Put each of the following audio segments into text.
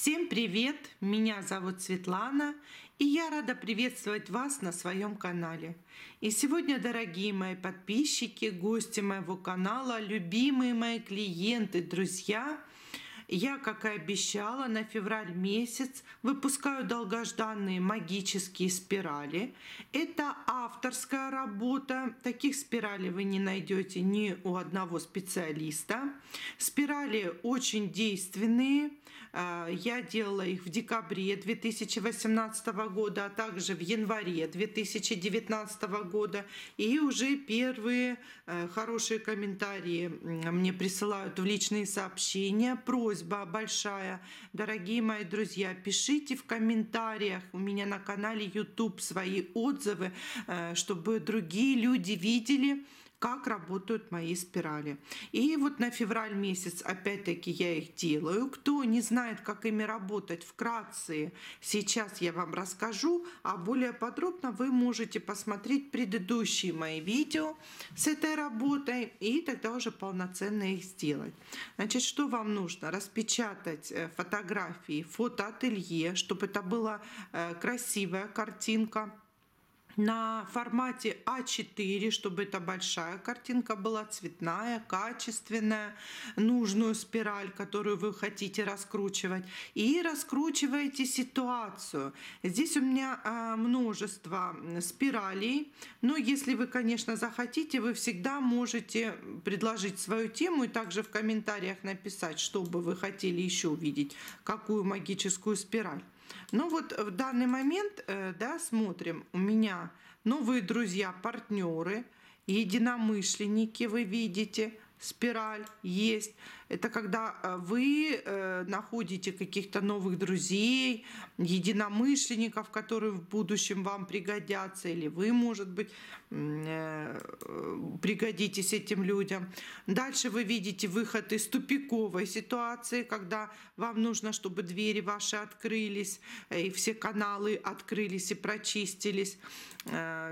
Всем привет! Меня зовут Светлана, и я рада приветствовать вас на своем канале. И сегодня, дорогие мои подписчики, гости моего канала, любимые мои клиенты, друзья – я, как и обещала, на февраль месяц выпускаю долгожданные магические спирали. Это авторская работа. Таких спиралей вы не найдете ни у одного специалиста. Спирали очень действенные. А, я делала их в декабре 2018 года, а также в январе 2019 года. И уже первые э, хорошие комментарии мне присылают в личные сообщения, просьбы просьба большая. Дорогие мои друзья, пишите в комментариях у меня на канале YouTube свои отзывы, э, чтобы другие люди видели, как работают мои спирали. И вот на февраль месяц опять-таки я их делаю. Кто не знает, как ими работать, вкратце сейчас я вам расскажу, а более подробно вы можете посмотреть предыдущие мои видео с этой работой и тогда уже полноценно их сделать. Значит, что вам нужно? Распечатать э, фотографии фотоателье, чтобы это была э, красивая картинка на формате А4, чтобы это большая картинка была, цветная, качественная, нужную спираль, которую вы хотите раскручивать. И раскручиваете ситуацию. Здесь у меня а, множество спиралей, но если вы, конечно, захотите, вы всегда можете предложить свою тему и также в комментариях написать, что бы вы хотели еще увидеть, какую магическую спираль. Ну вот э, в данный момент, э, да, смотрим, у меня новые друзья, партнеры, единомышленники, вы видите, спираль есть. Это когда э, вы э, находите каких-то новых друзей, единомышленников, которые в будущем вам пригодятся, или вы, может быть, э, пригодитесь этим людям. Дальше вы видите выход из тупиковой ситуации, когда вам нужно, чтобы двери ваши открылись, и все каналы открылись и прочистились.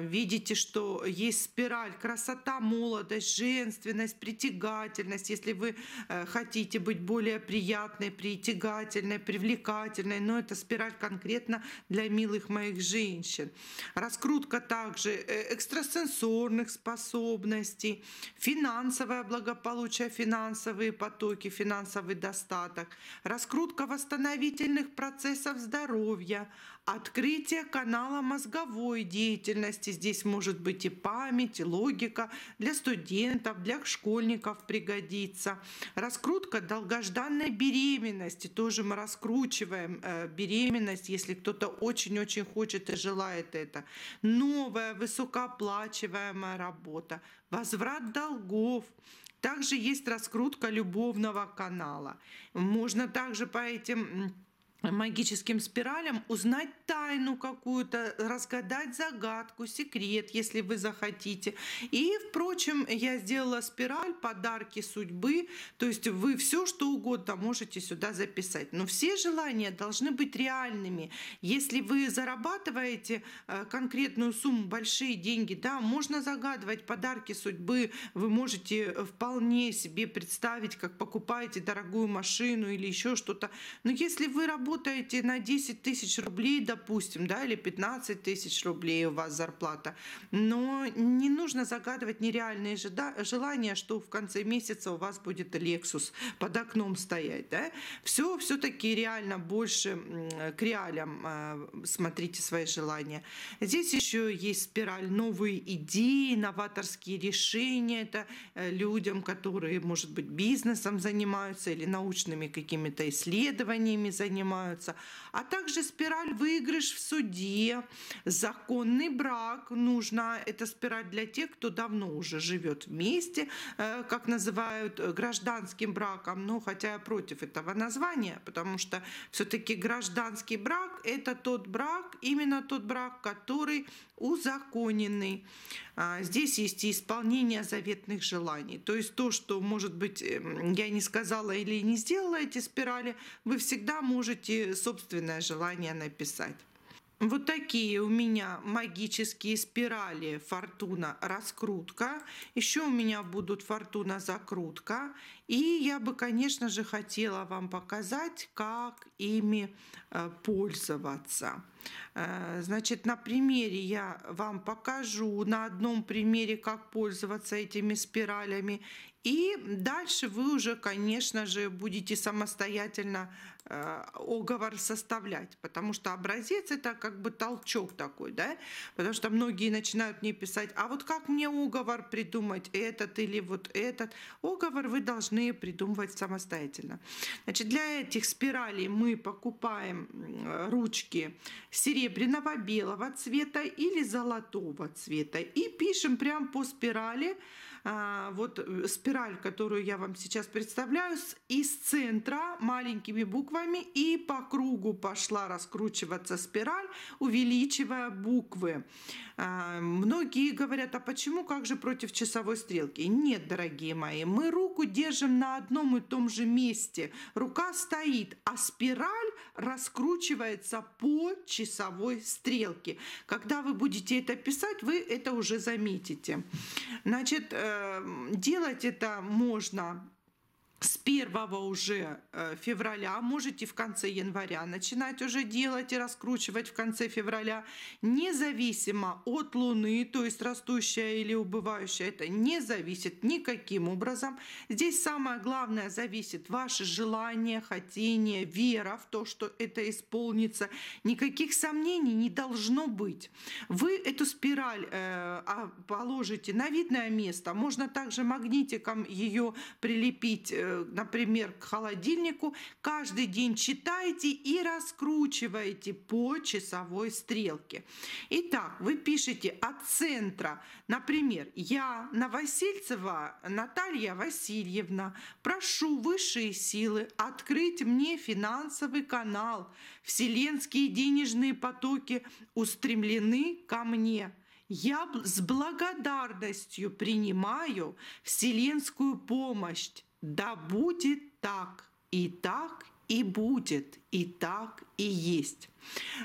Видите, что есть спираль, красота, молодость, женственность, притягательность. Если вы Э, хотите быть более приятной, притягательной, привлекательной, но это спираль конкретно для милых моих женщин. Раскрутка также э, экстрасенсорных способностей, финансовое благополучие, финансовые потоки, финансовый достаток, раскрутка восстановительных процессов здоровья, Открытие канала мозговой деятельности. Здесь может быть и память, и логика. Для студентов, для школьников пригодится. Раскрутка долгожданной беременности. Тоже мы раскручиваем э, беременность, если кто-то очень-очень хочет и желает это. Новая высокооплачиваемая работа. Возврат долгов. Также есть раскрутка любовного канала. Можно также по этим магическим спиралям, узнать тайну какую-то, разгадать загадку, секрет, если вы захотите. И, впрочем, я сделала спираль подарки судьбы, то есть вы все, что угодно можете сюда записать. Но все желания должны быть реальными. Если вы зарабатываете э, конкретную сумму, большие деньги, да, можно загадывать подарки судьбы, вы можете э, вполне себе представить, как покупаете дорогую машину или еще что-то. Но если вы работаете работаете на 10 тысяч рублей, допустим, да, или 15 тысяч рублей у вас зарплата, но не нужно загадывать нереальные желания, что в конце месяца у вас будет Lexus под окном стоять, да, все все-таки реально больше к реалям а, смотрите свои желания. Здесь еще есть спираль новые идеи, новаторские решения, это э, людям, которые, может быть, бизнесом занимаются или научными какими-то исследованиями занимаются, занимаются, а также спираль выигрыш в суде, законный брак Нужна эта спираль для тех, кто давно уже живет вместе, э, как называют э, гражданским браком, но ну, хотя я против этого названия, потому что все-таки гражданский брак это тот брак, именно тот брак, который узаконенный. А, здесь есть и исполнение заветных желаний. То есть то, что, может быть, эм, я не сказала или не сделала эти спирали, вы всегда можете собственное желание написать. Вот такие у меня магические спирали фортуна раскрутка. Еще у меня будут фортуна закрутка. И я бы, конечно же, хотела вам показать, как ими э, пользоваться. Э, значит, на примере я вам покажу на одном примере, как пользоваться этими спиралями. И дальше вы уже, конечно же, будете самостоятельно оговор а, составлять, потому что образец это как бы толчок такой, да, потому что многие начинают мне писать, а вот как мне оговор придумать, этот или вот этот. Оговор вы должны придумывать самостоятельно. Значит, для этих спиралей мы покупаем ручки серебряного, белого цвета или золотого цвета и пишем прям по спирали, а, вот э, спираль, которую я вам сейчас представляю, из центра маленькими буквами и по кругу пошла раскручиваться спираль, увеличивая буквы. А, многие говорят, а почему, как же против часовой стрелки? Нет, дорогие мои, мы руку держим на одном и том же месте. Рука стоит, а спираль раскручивается по часовой стрелке. Когда вы будете это писать, вы это уже заметите. Значит, э, делать это можно с 1 уже э, февраля, можете в конце января начинать уже делать и раскручивать в конце февраля, независимо от Луны, то есть растущая или убывающая, это не зависит никаким образом. Здесь самое главное зависит ваше желание, хотение, вера в то, что это исполнится. Никаких сомнений не должно быть. Вы эту спираль э, а, положите на видное место, можно также магнитиком ее прилепить э, Э, например, к холодильнику, каждый день читайте и раскручивайте по часовой стрелке. Итак, вы пишете от центра, например, я Новосельцева Наталья Васильевна, прошу высшие силы открыть мне финансовый канал. Вселенские денежные потоки устремлены ко мне. Я с благодарностью принимаю вселенскую помощь да будет так, и так и будет, и так и есть.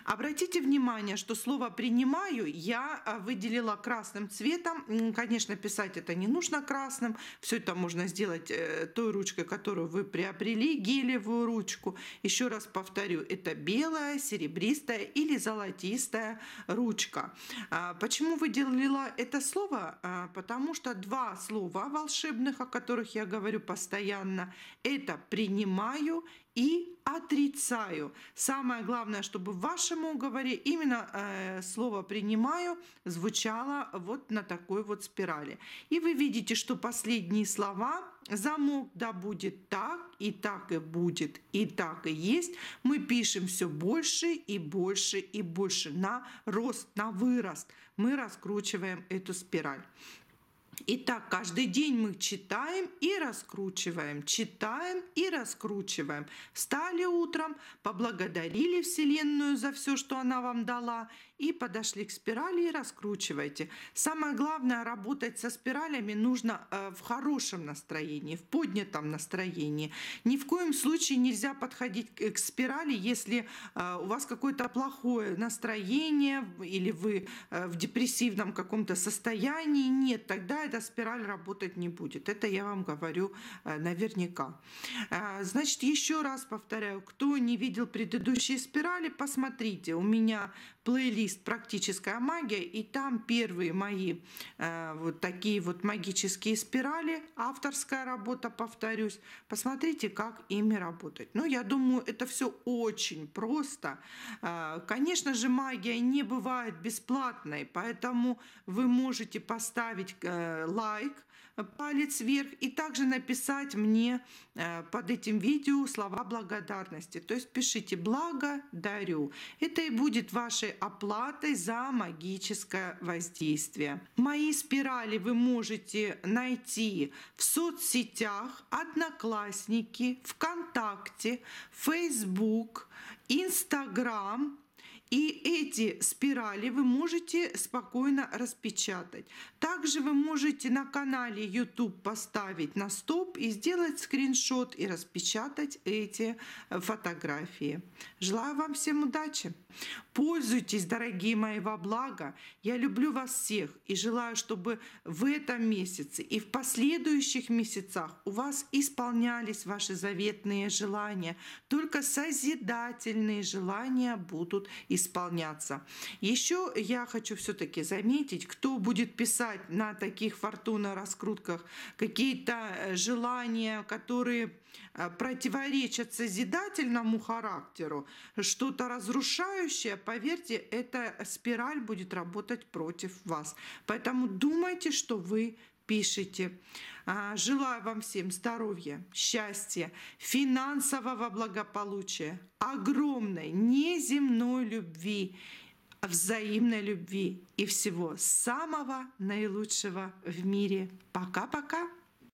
Обратите внимание, что слово «принимаю» я а, выделила красным цветом. Конечно, писать это не нужно красным. Все это можно сделать э, той ручкой, которую вы приобрели, гелевую ручку. Еще раз повторю, это белая, серебристая или золотистая ручка. А, почему выделила это слово? А, потому что два слова волшебных, о которых я говорю постоянно, это «принимаю» и «отрицаю» считаю. Самое главное, чтобы в вашем уговоре именно э, слово «принимаю» звучало вот на такой вот спирали. И вы видите, что последние слова замок, да будет так, и так и будет, и так и есть. Мы пишем все больше и больше и больше на рост, на вырост. Мы раскручиваем эту спираль. Итак, каждый день мы читаем и раскручиваем, читаем и раскручиваем. Встали утром, поблагодарили Вселенную за все, что она вам дала, и подошли к спирали и раскручивайте. Самое главное, работать со спиралями нужно э, в хорошем настроении, в поднятом настроении. Ни в коем случае нельзя подходить к спирали, если э, у вас какое-то плохое настроение или вы э, в депрессивном каком-то состоянии. Нет, тогда эта спираль работать не будет. Это я вам говорю наверняка. Значит, еще раз повторяю, кто не видел предыдущие спирали, посмотрите. У меня плейлист «Практическая магия», и там первые мои э, вот такие вот магические спирали, авторская работа, повторюсь. Посмотрите, как ими работать. Ну, я думаю, это все очень просто. Э, конечно же, магия не бывает бесплатной, поэтому вы можете поставить э, лайк, палец вверх и также написать мне э, под этим видео слова благодарности. То есть пишите «благодарю». Это и будет вашей оплатой за магическое воздействие. Мои спирали вы можете найти в соцсетях «Одноклассники», «ВКонтакте», «Фейсбук», «Инстаграм», и эти спирали вы можете спокойно распечатать. Также вы можете на канале YouTube поставить на стоп и сделать скриншот и распечатать эти э, фотографии. Желаю вам всем удачи! Пользуйтесь, дорогие мои, во благо. Я люблю вас всех и желаю, чтобы в этом месяце и в последующих месяцах у вас исполнялись ваши заветные желания. Только созидательные желания будут исполняться. Еще я хочу все-таки заметить, кто будет писать на таких фортуна раскрутках какие-то э, желания, которые Э, противоречат созидательному характеру, что-то разрушающее, поверьте, эта спираль будет работать против вас. Поэтому думайте, что вы пишите. А, желаю вам всем здоровья, счастья, финансового благополучия, огромной неземной любви, взаимной любви и всего самого наилучшего в мире. Пока-пока!